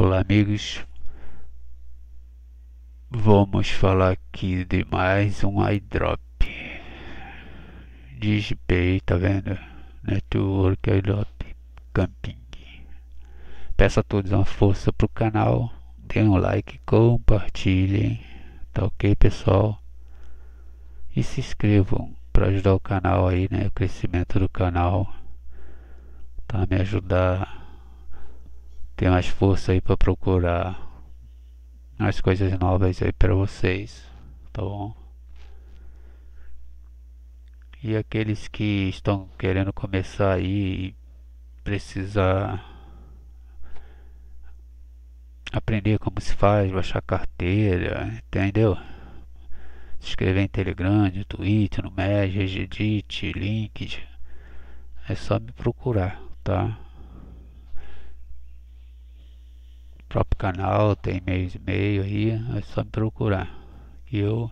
Olá, amigos. Vamos falar aqui de mais um iDrop Digipay, tá vendo? Network iDrop Camping. Peço a todos uma força pro canal, deem um like, compartilhem, tá ok, pessoal? E se inscrevam para ajudar o canal aí, né? O crescimento do canal, tá? Me ajudar tem mais força aí para procurar as coisas novas aí para vocês, tá bom? E aqueles que estão querendo começar aí e precisar aprender como se faz, baixar carteira, entendeu? Se inscrever em Telegram, no Twitter, no Med, Reddit, Linked. É só me procurar, tá? próprio canal, tem mês e meio aí, é só me procurar. E eu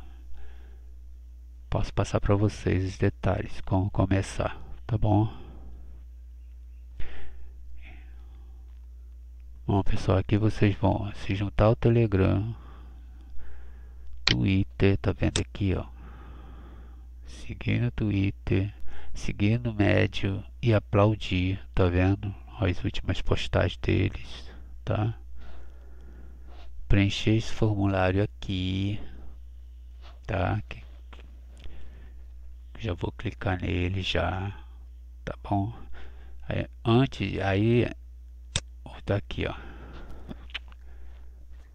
posso passar para vocês os detalhes, como começar, tá bom? Bom pessoal, aqui vocês vão se juntar ao Telegram, Twitter, tá vendo aqui ó, seguir no Twitter, seguir no médio e aplaudir, tá vendo? As últimas postagens deles, tá? preencher esse formulário aqui, tá? Já vou clicar nele já, tá bom? Aí, antes, aí, tá aqui, ó.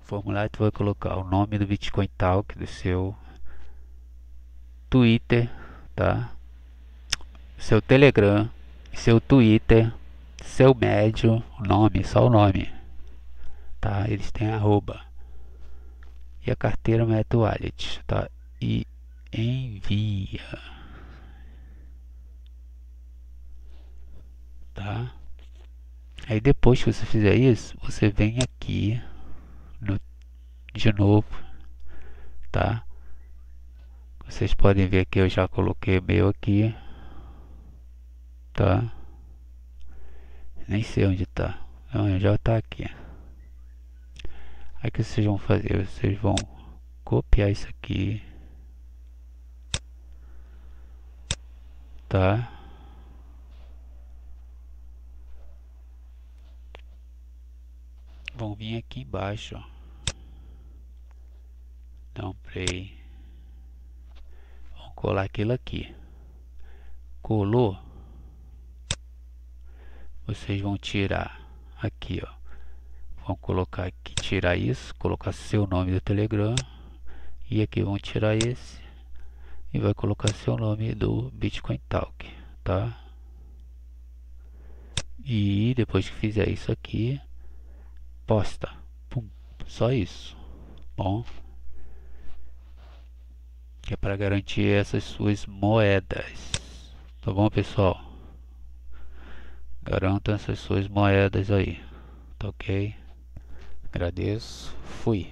Formulário tu vai colocar o nome do Bitcoin Talk do seu Twitter, tá? Seu Telegram, seu Twitter, seu médio, nome, só o nome tá? Eles têm arroba. E a carteira meta é wallet, tá? E envia. Tá? Aí depois que você fizer isso, você vem aqui no, de novo, tá? Vocês podem ver que eu já coloquei meu aqui, tá? Nem sei onde tá. Não, já tá aqui. Aí que vocês vão fazer, vocês vão copiar isso aqui, tá? Vão vir aqui embaixo, dá um play. vão colar aquilo aqui. Colou. Vocês vão tirar aqui, ó vão colocar aqui, tirar isso, colocar seu nome do Telegram e aqui vão tirar esse e vai colocar seu nome do Bitcoin Talk, tá? E depois que fizer isso aqui, posta, Pum. só isso, bom? Que é para garantir essas suas moedas, tá bom pessoal? Garantam essas suas moedas aí, tá ok? Agradeço. Fui.